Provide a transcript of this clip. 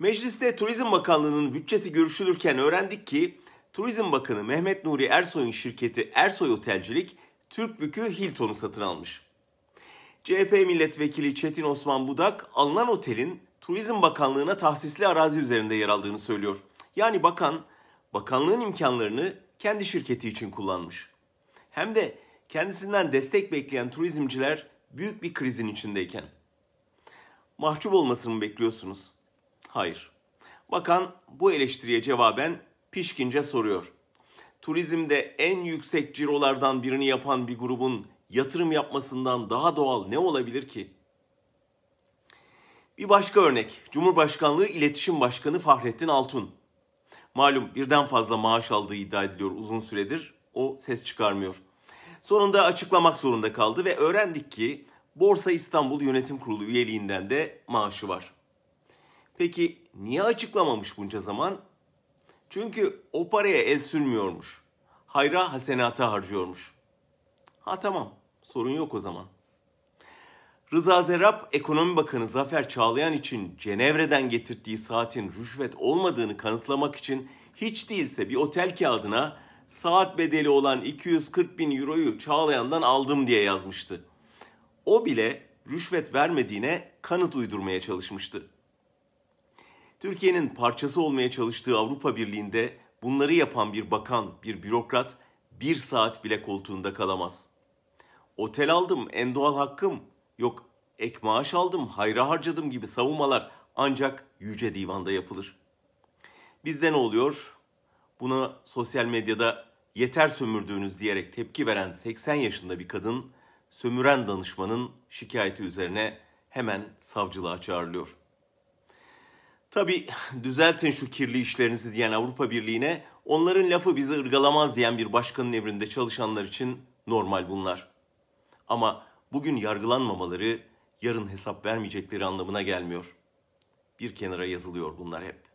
Mecliste Turizm Bakanlığı'nın bütçesi görüşülürken öğrendik ki Turizm Bakanı Mehmet Nuri Ersoy'un şirketi Ersoy Otelcilik Türk Türkbük'ü Hilton'u satın almış. CHP milletvekili Çetin Osman Budak alınan otelin Turizm Bakanlığı'na tahsisli arazi üzerinde yer aldığını söylüyor. Yani bakan bakanlığın imkanlarını kendi şirketi için kullanmış. Hem de kendisinden destek bekleyen turizmciler büyük bir krizin içindeyken. Mahcup olmasını mı bekliyorsunuz? Hayır. Bakan bu eleştiriye cevaben pişkince soruyor. Turizmde en yüksek cirolardan birini yapan bir grubun yatırım yapmasından daha doğal ne olabilir ki? Bir başka örnek Cumhurbaşkanlığı İletişim Başkanı Fahrettin Altun. Malum birden fazla maaş aldığı iddia ediliyor uzun süredir. O ses çıkarmıyor. Sonunda açıklamak zorunda kaldı ve öğrendik ki Borsa İstanbul Yönetim Kurulu üyeliğinden de maaşı var. Peki niye açıklamamış bunca zaman? Çünkü o paraya el sürmüyormuş. Hayra hasenata harcıyormuş. Ha tamam sorun yok o zaman. Rıza Zerap, Ekonomi Bakanı Zafer Çağlayan için Cenevre'den getirdiği saatin rüşvet olmadığını kanıtlamak için hiç değilse bir otel kağıdına saat bedeli olan 240 bin euroyu Çağlayan'dan aldım diye yazmıştı. O bile rüşvet vermediğine kanıt uydurmaya çalışmıştı. Türkiye'nin parçası olmaya çalıştığı Avrupa Birliği'nde bunları yapan bir bakan, bir bürokrat bir saat bile koltuğunda kalamaz. Otel aldım, en doğal hakkım, yok ek maaş aldım, hayra harcadım gibi savunmalar ancak yüce divanda yapılır. Bizde ne oluyor? Buna sosyal medyada yeter sömürdüğünüz diyerek tepki veren 80 yaşında bir kadın sömüren danışmanın şikayeti üzerine hemen savcılığa çağrılıyor. Tabi düzeltin şu kirli işlerinizi diyen Avrupa Birliği'ne onların lafı bizi ırgalamaz diyen bir başkanın emrinde çalışanlar için normal bunlar. Ama bugün yargılanmamaları yarın hesap vermeyecekleri anlamına gelmiyor. Bir kenara yazılıyor bunlar hep.